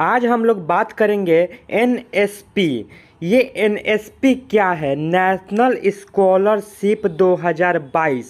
आज हम लोग बात करेंगे एन ये एन क्या है national scholarship 2022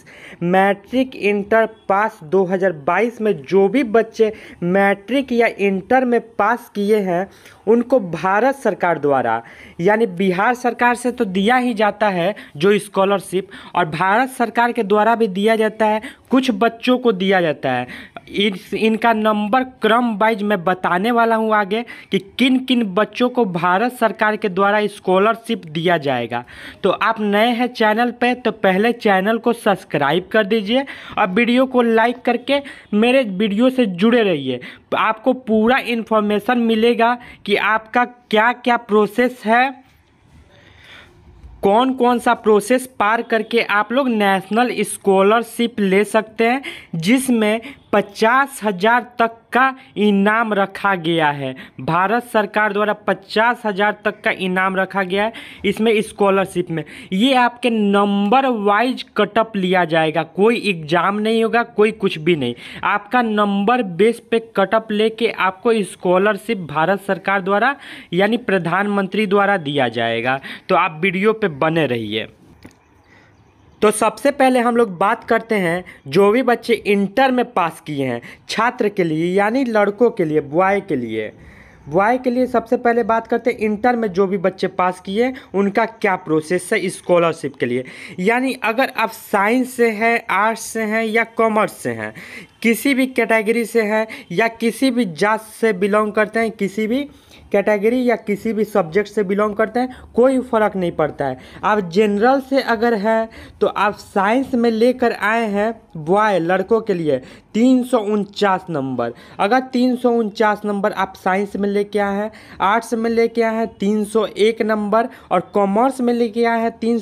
matric inter pass 2022 में जो भी बच्चे मैट्रिक या इंटर में पास किए हैं उनको भारत सरकार द्वारा यानी बिहार सरकार से तो दिया ही जाता है जो स्कॉलरशिप और भारत सरकार के द्वारा भी दिया जाता है कुछ बच्चों को दिया जाता है इस इनका नंबर क्रम वाइज मैं बताने वाला हूँ आगे कि किन किन बच्चों को भारत सरकार के द्वारा स्कॉलरशिप दिया जाएगा तो आप नए हैं चैनल पे तो पहले चैनल को सब्सक्राइब कर दीजिए और वीडियो को लाइक करके मेरे वीडियो से जुड़े रहिए आपको पूरा इन्फॉर्मेशन मिलेगा कि आपका क्या क्या प्रोसेस है कौन कौन सा प्रोसेस पार करके आप लोग नेशनल स्कॉलरशिप ले सकते हैं जिसमें पचास हजार तक का इनाम रखा गया है भारत सरकार द्वारा पचास हजार तक का इनाम रखा गया है इसमें स्कॉलरशिप में ये आपके नंबर वाइज कटअप लिया जाएगा कोई एग्जाम नहीं होगा कोई कुछ भी नहीं आपका नंबर बेस पे कटअप लेके आपको स्कॉलरशिप भारत सरकार द्वारा यानी प्रधानमंत्री द्वारा दिया जाएगा तो आप वीडियो पे बने रहिए तो सबसे पहले हम लोग बात करते हैं जो भी बच्चे इंटर में पास किए हैं छात्र के लिए यानी लड़कों के लिए बॉय के लिए बॉय के लिए सबसे पहले बात करते हैं इंटर में जो भी बच्चे पास किए उनका क्या प्रोसेस है स्कॉलरशिप के लिए यानी अगर आप साइंस से हैं आर्ट्स से हैं या कॉमर्स से हैं किसी भी कैटेगरी से हैं या किसी भी जात से बिलोंग करते हैं किसी भी कैटेगरी या किसी भी सब्जेक्ट से बिलोंग करते हैं कोई फ़र्क नहीं पड़ता है आप जनरल से अगर है तो आप साइंस में लेकर आए हैं बॉय लड़कों के लिए तीन नंबर अगर तीन नंबर आप साइंस में लेके आए हैं आर्ट्स में लेके आए हैं तीन नंबर और कॉमर्स में लेके आए हैं तीन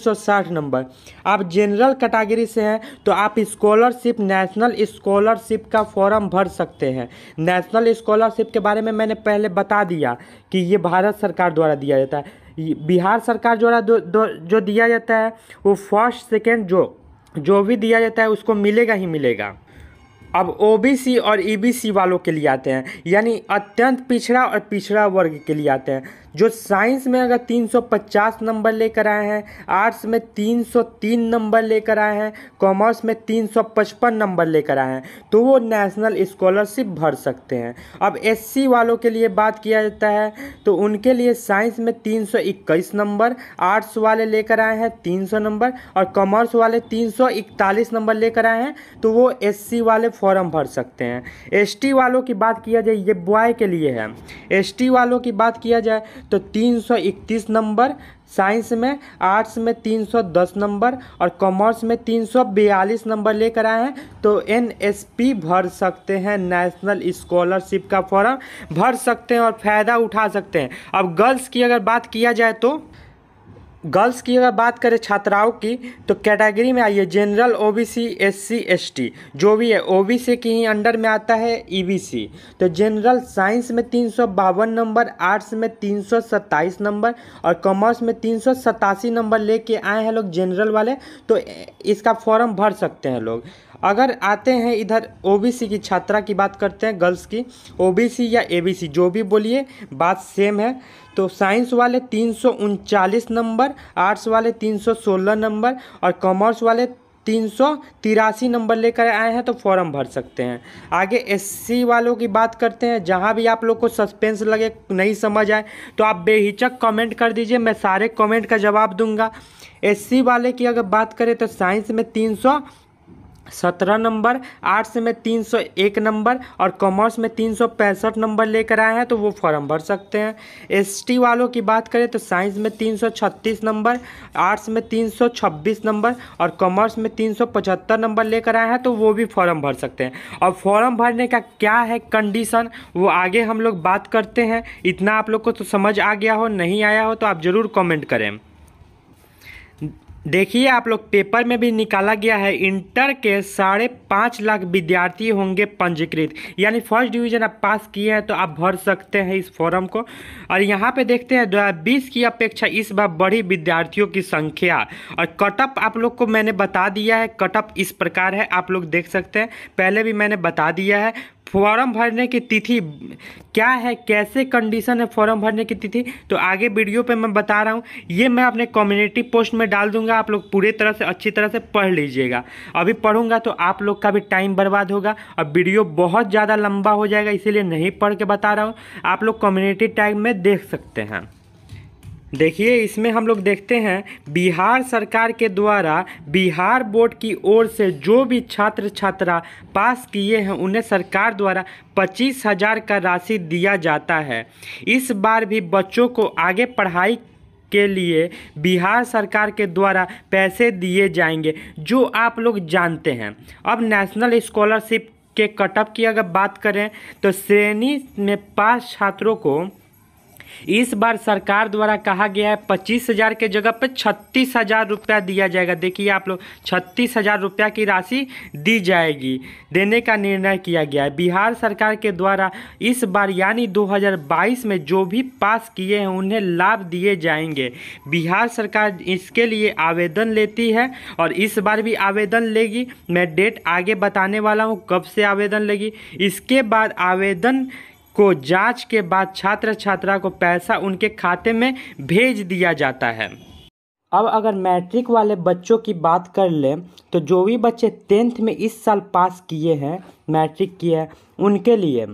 नंबर आप जनरल कैटेगरी से हैं तो आप स्कॉलरशिप नेशनल स्कॉलरशिप का फॉर्म भर सकते हैं नेशनल स्कॉलरशिप के बारे में मैंने पहले बता दिया कि ये भारत सरकार द्वारा दिया जाता है बिहार सरकार द्वारा जो दिया जाता है वो फर्स्ट सेकेंड जो जो भी दिया जाता है उसको मिलेगा ही मिलेगा अब ओबीसी और ईबीसी वालों के लिए आते हैं यानी अत्यंत पिछड़ा और पिछड़ा वर्ग के लिए आते हैं जो साइंस में अगर 350 नंबर लेकर आए हैं आर्ट्स में 303 नंबर लेकर आए हैं कॉमर्स में 355 नंबर लेकर आए हैं तो वो नेशनल स्कॉलरशिप भर सकते हैं अब एससी वालों के लिए बात किया जाता है तो उनके लिए साइंस में 321 नंबर आर्ट्स वाले लेकर आए हैं 300 नंबर और कॉमर्स वाले 341 नंबर लेकर आए हैं तो वो एस वाले फॉर्म भर सकते हैं एस वालों की बात किया जाए ये बॉय के लिए है एस वालों की बात किया जाए तो 331 नंबर साइंस में आर्ट्स में 310 नंबर और कॉमर्स में 342 नंबर लेकर आए हैं तो एनएसपी भर सकते हैं नेशनल स्कॉलरशिप का फॉर्म भर सकते हैं और फ़ायदा उठा सकते हैं अब गर्ल्स की अगर बात किया जाए तो गर्ल्स की अगर बात करें छात्राओं की तो कैटेगरी में आइए जनरल ओबीसी एससी एसटी जो भी है ओबीसी के ही अंडर में आता है ईबीसी e तो जनरल साइंस में तीन सौ बावन नंबर आर्ट्स में तीन सौ सत्ताईस नंबर और कॉमर्स में तीन सौ सतासी नंबर लेके आए हैं लोग जनरल वाले तो इसका फॉर्म भर सकते हैं लोग अगर आते हैं इधर ओबीसी की छात्रा की बात करते हैं गर्ल्स की ओबीसी या एबीसी जो भी बोलिए बात सेम है तो साइंस वाले तीन नंबर आर्ट्स वाले तीन नंबर और कॉमर्स वाले तीन सौ तिरासी नंबर लेकर आए हैं तो फॉर्म भर सकते हैं आगे एससी वालों की बात करते हैं जहाँ भी आप लोग को सस्पेंस लगे नहीं समझ आए तो आप बेहिचक कमेंट कर दीजिए मैं सारे कमेंट का जवाब दूंगा एससी वाले की अगर बात करें तो साइंस में तीन सौ सत्रह नंबर आर्ट्स में तीन सौ एक नंबर और कॉमर्स में तीन सौ पैंसठ नंबर लेकर आए हैं तो वो फॉर्म भर सकते हैं एसटी वालों की बात करें तो साइंस में तीन सौ छत्तीस नंबर आर्ट्स में तीन सौ छब्बीस नंबर और कॉमर्स में तीन सौ पचहत्तर नंबर लेकर आए हैं तो वो भी फॉर्म भर सकते हैं और फॉर्म भरने का क्या है कंडीशन वो आगे हम लोग बात करते हैं इतना आप लोग को तो समझ आ गया हो नहीं आया हो तो आप ज़रूर कॉमेंट करें देखिए आप लोग पेपर में भी निकाला गया है इंटर के साढ़े पाँच लाख विद्यार्थी होंगे पंजीकृत यानी फर्स्ट डिवीजन आप पास किए हैं तो आप भर सकते हैं इस फॉर्म को और यहाँ पे देखते हैं दो बीस की अपेक्षा इस बार बढ़ी विद्यार्थियों की संख्या और कटअप आप लोग को मैंने बता दिया है कटअप इस प्रकार है आप लोग देख सकते हैं पहले भी मैंने बता दिया है फॉर्म भरने की तिथि क्या है कैसे कंडीशन है फॉर्म भरने की तिथि तो आगे वीडियो पे मैं बता रहा हूँ ये मैं अपने कम्युनिटी पोस्ट में डाल दूंगा आप लोग पूरे तरह से अच्छी तरह से पढ़ लीजिएगा अभी पढ़ूंगा तो आप लोग का भी टाइम बर्बाद होगा और वीडियो बहुत ज़्यादा लंबा हो जाएगा इसीलिए नहीं पढ़ के बता रहा हूँ आप लोग कम्युनिटी टैग में देख सकते हैं देखिए इसमें हम लोग देखते हैं बिहार सरकार के द्वारा बिहार बोर्ड की ओर से जो भी छात्र छात्रा पास किए हैं उन्हें सरकार द्वारा पच्चीस हजार का राशि दिया जाता है इस बार भी बच्चों को आगे पढ़ाई के लिए बिहार सरकार के द्वारा पैसे दिए जाएंगे जो आप लोग जानते हैं अब नेशनल स्कॉलरशिप के कटअप की अगर बात करें तो श्रेणी में पास छात्रों को इस बार सरकार द्वारा कहा गया है पच्चीस हज़ार के जगह पर छत्तीस हज़ार रुपया दिया जाएगा देखिए आप लोग छत्तीस हज़ार रुपया की राशि दी जाएगी देने का निर्णय किया गया है बिहार सरकार के द्वारा इस बार यानी 2022 में जो भी पास किए हैं उन्हें लाभ दिए जाएंगे बिहार सरकार इसके लिए आवेदन लेती है और इस बार भी आवेदन लेगी मैं डेट आगे बताने वाला हूँ कब से आवेदन लेगी इसके बाद आवेदन को जांच के बाद छात्र छात्रा को पैसा उनके खाते में भेज दिया जाता है अब अगर मैट्रिक वाले बच्चों की बात कर लें तो जो भी बच्चे टेंथ में इस साल पास किए हैं मैट्रिक किए हैं उनके लिए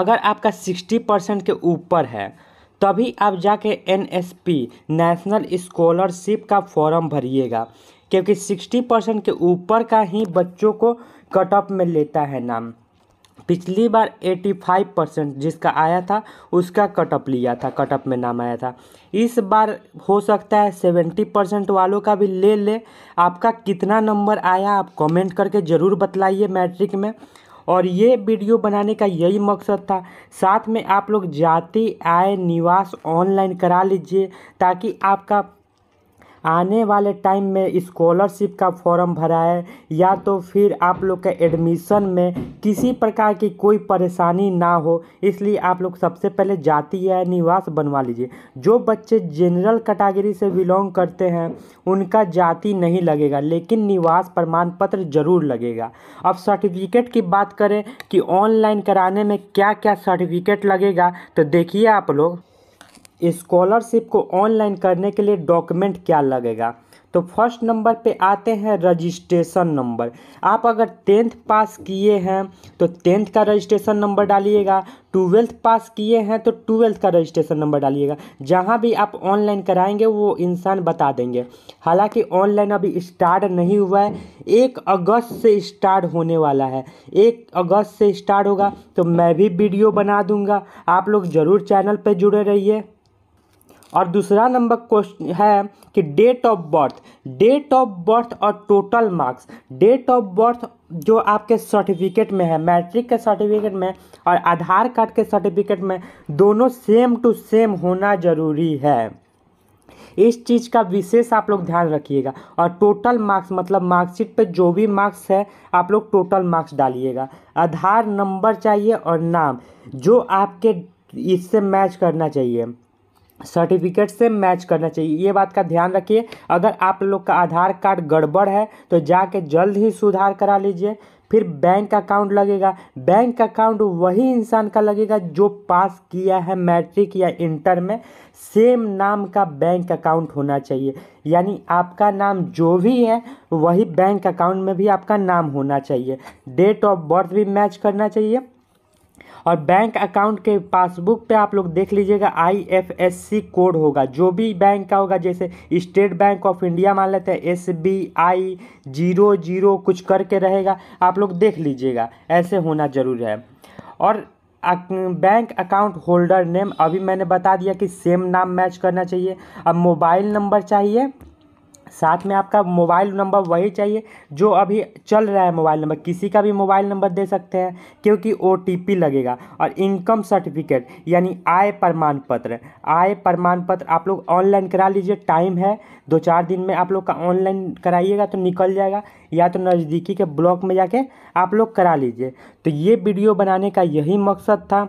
अगर आपका सिक्सटी परसेंट के ऊपर है तभी आप जाके N S P national scholarship का फॉर्म भरिएगा क्योंकि सिक्सटी परसेंट के ऊपर का ही बच्चों को कट ऑफ में लेता है नाम पिछली बार 85 परसेंट जिसका आया था उसका कटअप लिया था कटअप में नाम आया था इस बार हो सकता है 70 परसेंट वालों का भी ले ले आपका कितना नंबर आया आप कमेंट करके ज़रूर बतलाइए मैट्रिक में और ये वीडियो बनाने का यही मकसद था साथ में आप लोग जाति आय निवास ऑनलाइन करा लीजिए ताकि आपका आने वाले टाइम में इस्कॉलरशिप का फॉर्म भराए या तो फिर आप लोग का एडमिशन में किसी प्रकार की कोई परेशानी ना हो इसलिए आप लोग सबसे पहले जाति या निवास बनवा लीजिए जो बच्चे जनरल कैटागरी से बिलोंग करते हैं उनका जाति नहीं लगेगा लेकिन निवास प्रमाण पत्र ज़रूर लगेगा अब सर्टिफिकेट की बात करें कि ऑनलाइन कराने में क्या क्या सर्टिफिकेट लगेगा तो देखिए आप लोग स्कॉलरशिप को ऑनलाइन करने के लिए डॉक्यूमेंट क्या लगेगा तो फर्स्ट नंबर पे आते हैं रजिस्ट्रेशन नंबर आप अगर टेंथ पास किए हैं तो टेंथ का रजिस्ट्रेशन नंबर डालिएगा ट्वेल्थ पास किए हैं तो ट्वेल्थ का रजिस्ट्रेशन नंबर डालिएगा जहाँ भी आप ऑनलाइन कराएंगे वो इंसान बता देंगे हालांकि ऑनलाइन अभी स्टार्ट नहीं हुआ है एक अगस्त से स्टार्ट होने वाला है एक अगस्त से स्टार्ट होगा तो मैं भी वीडियो बना दूँगा आप लोग ज़रूर चैनल पर जुड़े रहिए और दूसरा नंबर क्वेश्चन है कि date of birth date of birth और total marks date of birth जो आपके सर्टिफिकेट में है मैट्रिक के सर्टिफिकेट में और आधार कार्ड के सर्टिफिकेट में दोनों सेम टू सेम होना ज़रूरी है इस चीज़ का विशेष आप लोग ध्यान रखिएगा और टोटल मार्क्स मतलब मार्कशीट पे जो भी मार्क्स है आप लोग टोटल मार्क्स डालिएगा आधार नंबर चाहिए और नाम जो आपके इससे मैच करना चाहिए सर्टिफिकेट से मैच करना चाहिए ये बात का ध्यान रखिए अगर आप लोग का आधार कार्ड गड़बड़ है तो जाके जल्द ही सुधार करा लीजिए फिर बैंक अकाउंट लगेगा बैंक अकाउंट वही इंसान का लगेगा जो पास किया है मैट्रिक या इंटर में सेम नाम का बैंक अकाउंट होना चाहिए यानी आपका नाम जो भी है वही बैंक अकाउंट में भी आपका नाम होना चाहिए डेट ऑफ बर्थ भी मैच करना चाहिए और बैंक अकाउंट के पासबुक पे आप लोग देख लीजिएगा आईएफएससी कोड होगा जो भी बैंक का होगा जैसे स्टेट बैंक ऑफ इंडिया मान लेते हैं S B I zero zero कुछ करके रहेगा आप लोग देख लीजिएगा ऐसे होना ज़रूर है और बैंक अकाउंट होल्डर नेम अभी मैंने बता दिया कि सेम नाम मैच करना चाहिए अब मोबाइल नंबर चाहिए साथ में आपका मोबाइल नंबर वही चाहिए जो अभी चल रहा है मोबाइल नंबर किसी का भी मोबाइल नंबर दे सकते हैं क्योंकि ओ लगेगा और इनकम सर्टिफिकेट यानी आय प्रमाण पत्र आय प्रमाण पत्र आप लोग ऑनलाइन करा लीजिए टाइम है दो चार दिन में आप लोग का ऑनलाइन कराइएगा तो निकल जाएगा या तो नज़दीकी के ब्लॉक में जाके आप लोग करा लीजिए तो ये वीडियो बनाने का यही मकसद था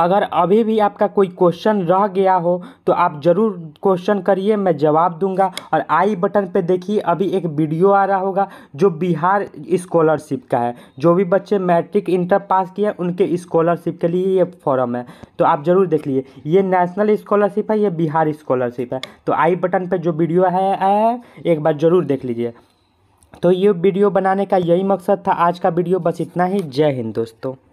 अगर अभी भी आपका कोई क्वेश्चन रह गया हो तो आप ज़रूर क्वेश्चन करिए मैं जवाब दूंगा और आई बटन पे देखिए अभी एक वीडियो आ रहा होगा जो बिहार स्कॉलरशिप का है जो भी बच्चे मैट्रिक इंटर पास किए उनके स्कॉलरशिप के लिए ये फॉर्म है तो आप ज़रूर देख लीजिए ये नेशनल स्कॉलरशिप है ये बिहार स्कॉलरशिप है तो आई बटन पर जो वीडियो है आया है एक बार ज़रूर देख लीजिए तो ये वीडियो बनाने का यही मकसद था आज का वीडियो बस इतना ही जय हिंद दोस्तों